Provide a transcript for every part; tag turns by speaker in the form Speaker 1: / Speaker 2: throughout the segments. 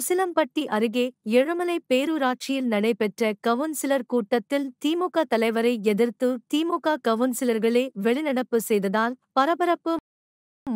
Speaker 1: உசிலம்பட்டி அருகே எழுமலை பேரூராட்சியில் நடைபெற்ற கவுன்சிலர் கூட்டத்தில் திமுக தலைவரை எதிர்த்து திமுக கவுன்சிலர்களே வெளிநடப்பு செய்ததால் பரபரப்பு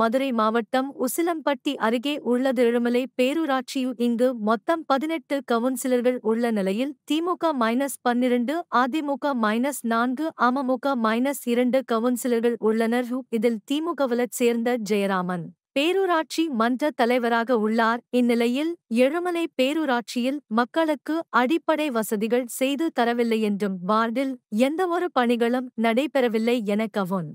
Speaker 1: மதுரை மாவட்டம் உசிலம்பட்டி அருகே உள்ளது எழுமலை பேரூராட்சியில் இங்கு மொத்தம் பதினெட்டு கவுன்சிலர்கள் உள்ள நிலையில் திமுக மைனஸ் பன்னிரண்டு அதிமுக மைனஸ் நான்கு அமமுக மைனஸ் இரண்டு கவுன்சிலர்கள் உள்ளனர் இதில் திமுகவிலச் சேர்ந்த ஜெயராமன் பேரூராட்சி மன்ற தலைவராக உள்ளார் இந்நிலையில் எழுமலை பேரூராட்சியில் மக்களுக்கு அடிப்படை வசதிகள் செய்து தரவில்லை என்றும் வார்டில் எந்தவொரு பணிகளும் நடைபெறவில்லை என கவுன்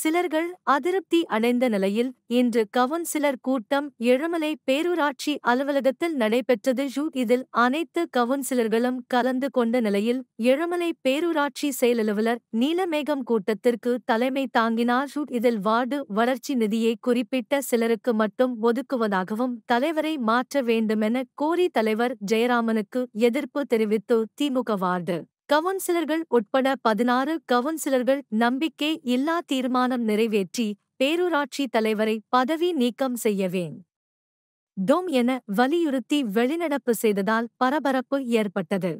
Speaker 1: சிலர்கள் அதிருப்தி அடைந்த நிலையில் இன்று கவுன்சிலர் கூட்டம் எழுமலை பேரூராட்சி அலுவலகத்தில் நடைபெற்றது ஜூ இதில் அனைத்து கவுன்சிலர்களும் கலந்து கொண்ட நிலையில் எழுமலை பேரூராட்சி செயலலுவலர் நீலமேகம் கூட்டத்திற்கு தலைமை தாங்கினார் ஜூ இதில் வார்டு வளர்ச்சி நிதியை குறிப்பிட்ட சிலருக்கு மட்டும் ஒதுக்குவதாகவும் தலைவரை மாற்ற வேண்டுமென கோரி தலைவர் ஜெயராமனுக்கு எதிர்ப்பு தெரிவித்து திமுக வார்டு கவுன்சிலர்கள் உட்பட பதினாறு கவுன்சிலர்கள் நம்பிக்கை இல்லா தீர்மானம் நிறைவேற்றி பேரூராட்சி தலைவரை பதவி நீக்கம் செய்யவேன் டோம் என வலியுறுத்தி வெளிநடப்பு செய்ததால் பரபரப்பு ஏற்பட்டது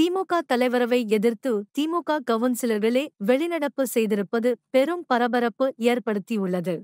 Speaker 1: திமுக தலைவரவை எதிர்த்து திமுக கவுன்சிலர்களே வெளிநடப்பு செய்திருப்பது பெரும் பரபரப்பு ஏற்படுத்தியுள்ளது